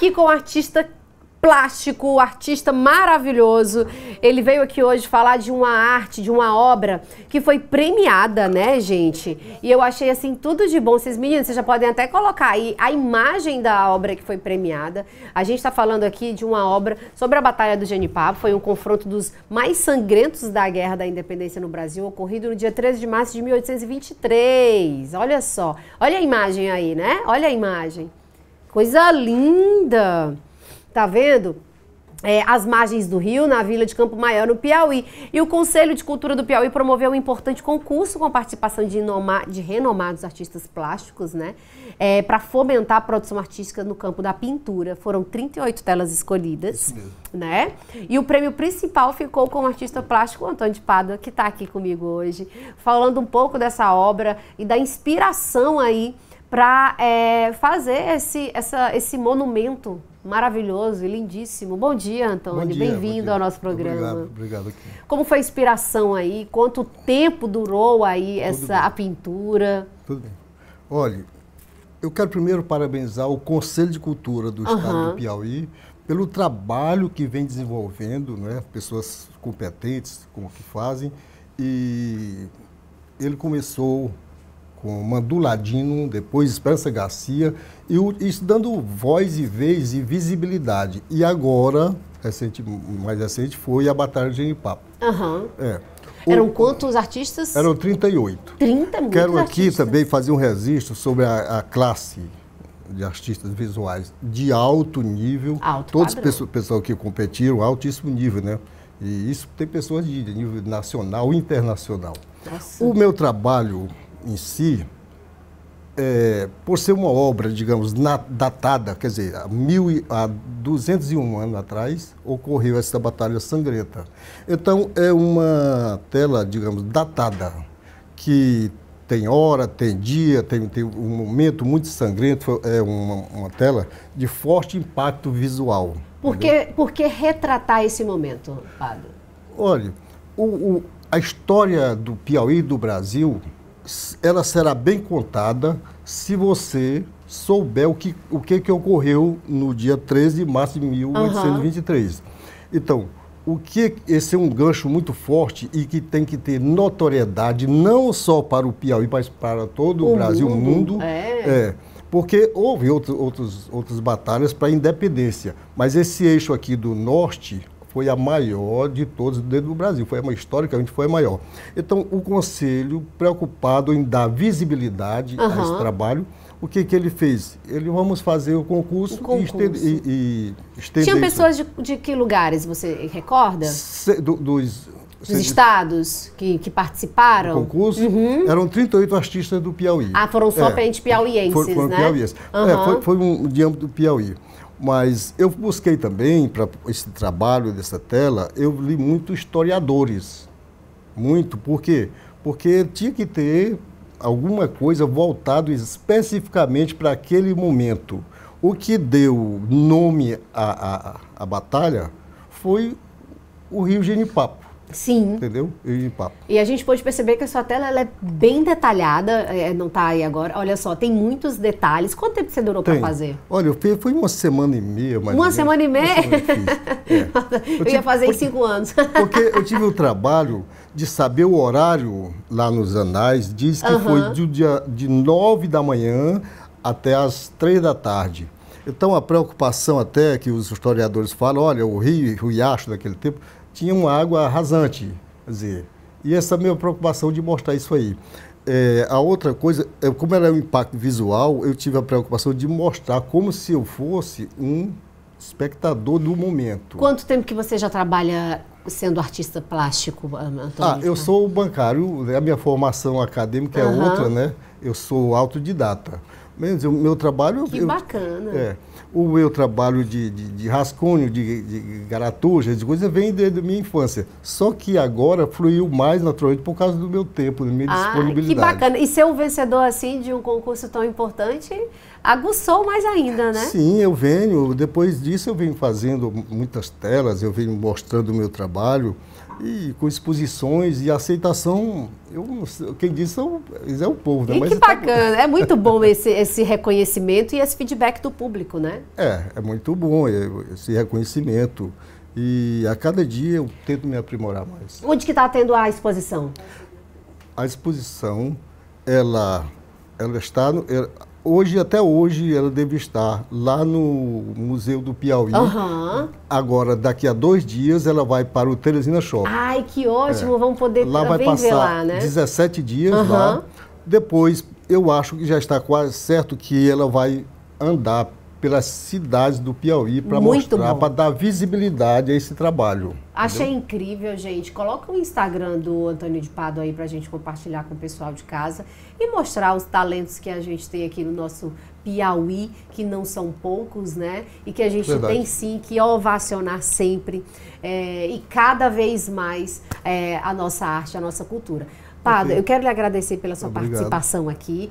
aqui com o artista plástico, artista maravilhoso. Ele veio aqui hoje falar de uma arte, de uma obra que foi premiada, né, gente? E eu achei assim tudo de bom. Vocês meninos, vocês já podem até colocar aí a imagem da obra que foi premiada. A gente está falando aqui de uma obra sobre a Batalha do Genipapo, foi um confronto dos mais sangrentos da Guerra da Independência no Brasil, ocorrido no dia 13 de março de 1823. Olha só. Olha a imagem aí, né? Olha a imagem. Coisa linda! Tá vendo? É, as margens do rio, na Vila de Campo Maior, no Piauí. E o Conselho de Cultura do Piauí promoveu um importante concurso com a participação de, inoma, de renomados artistas plásticos, né? É, para fomentar a produção artística no campo da pintura. Foram 38 telas escolhidas, né? E o prêmio principal ficou com o artista plástico Antônio de Pádua, que está aqui comigo hoje, falando um pouco dessa obra e da inspiração aí para é, fazer esse, essa, esse monumento maravilhoso e lindíssimo. Bom dia, Antônio. Bem-vindo ao nosso programa. Obrigado, obrigado. Como foi a inspiração aí? Quanto tempo durou aí essa a pintura? Tudo bem. Olha, eu quero primeiro parabenizar o Conselho de Cultura do uhum. Estado do Piauí pelo trabalho que vem desenvolvendo, né? pessoas competentes com o que fazem. E ele começou com Manduladino, depois Esperança Garcia, e, isso dando voz e vez e visibilidade. E agora, recente, mais recente, foi a Batalha de Genipapo. Uhum. É. O, eram quantos artistas? Eram 38. 30 mil Quero aqui artistas. também fazer um registro sobre a, a, classe de artistas visuais de alto nível. Alto Todos os pessoal que competiram, altíssimo nível, né? E isso tem pessoas de nível nacional e internacional. Nossa. O meu trabalho em si, é, por ser uma obra, digamos, na, datada, quer dizer, a, mil e, a 201 anos atrás, ocorreu essa Batalha Sangrenta. Então, é uma tela, digamos, datada, que tem hora, tem dia, tem, tem um momento muito sangrento, é uma, uma tela de forte impacto visual. Por que, por que retratar esse momento, Padre? Olha, o, o, a história do Piauí e do Brasil ela será bem contada se você souber o que, o que, que ocorreu no dia 13 de março de 1823. Uhum. Então, o que esse é um gancho muito forte e que tem que ter notoriedade não só para o Piauí, mas para todo o, o Brasil, o mundo. mundo é. é. porque houve outro, outros, outras batalhas para a independência, mas esse eixo aqui do norte, foi a maior de todas dentro do Brasil, foi uma historicamente foi a maior. Então, o Conselho, preocupado em dar visibilidade uhum. a esse trabalho, o que, que ele fez? Ele vamos fazer o concurso, o concurso. E, estender, e, e estender Tinham pessoas de, de, que lugares, você recorda? Se, do, dos os estados que, que participaram? O concurso? Uhum. Eram 38 artistas do Piauí. Ah, foram só é, piauienses, foram, foram né? Piauienses. Uhum. É, foi, foi um de âmbito do Piauí. Mas eu busquei também, para esse trabalho dessa tela, eu li muito historiadores. Muito. Por quê? Porque tinha que ter alguma coisa voltado especificamente para aquele momento. O que deu nome à, à, à batalha foi o Rio Genipapo. Sim. Entendeu? E em papo. E a gente pode perceber que a sua tela ela é bem detalhada, é, não está aí agora. Olha só, tem muitos detalhes. Quanto tempo você durou para fazer? Olha, eu foi uma semana e meia, mais Uma semana e meia? Semana é. eu, eu tive, ia fazer em cinco anos. porque eu tive o trabalho de saber o horário lá nos anais. Diz que uhum. foi de, de nove da manhã até as três da tarde. Então, a preocupação até que os historiadores falam, olha, o rio, o riacho daquele tempo tinha uma água rasante. Quer dizer, e essa minha preocupação de mostrar isso aí. É, a outra coisa, é, como era um impacto visual, eu tive a preocupação de mostrar como se eu fosse um espectador do momento. Quanto tempo que você já trabalha sendo artista plástico, Antônio? Ah, eu sou bancário, né? a minha formação acadêmica uhum. é outra, né? Eu sou autodidata. Mas o meu trabalho. Que eu, bacana. É, o meu trabalho de, de, de rascunho, de, de garatuja, de coisa, vem desde a minha infância. Só que agora fluiu mais naturalmente por causa do meu tempo, da minha ah, disponibilidade. Que bacana. E ser um vencedor assim de um concurso tão importante aguçou mais ainda, né? Sim, eu venho. Depois disso, eu venho fazendo muitas telas, eu venho mostrando o meu trabalho e com exposições e aceitação. Eu, quem diz são, é, é o povo. Né? E Mas que tá bacana, tá... é muito bom esse, esse reconhecimento e esse feedback do público, né? É, é muito bom é, esse reconhecimento. E a cada dia eu tento me aprimorar mais. Onde que está tendo a exposição? A exposição, ela, ela está... No, é, hoje, até hoje, ela deve estar lá no Museu do Piauí. Uhum. Agora, daqui a dois dias, ela vai para o Teresina Shopping. Ai, que ótimo! É. Vamos poder lá vai passar lá, né? 17 dias uhum. lá. Depois, eu acho que já está quase certo que ela vai andar pelas cidades do Piauí para mostrar, para dar visibilidade a esse trabalho. Achei entendeu? incrível, gente. Coloca o Instagram do Antônio de Pado aí para a gente compartilhar com o pessoal de casa e mostrar os talentos que a gente tem aqui no nosso Piauí, que não são poucos, né? E que a gente Verdade. tem sim que ovacionar sempre é, e cada vez mais é, a nossa arte, a nossa cultura. Pado, okay. eu quero lhe agradecer pela sua Obrigado. participação aqui.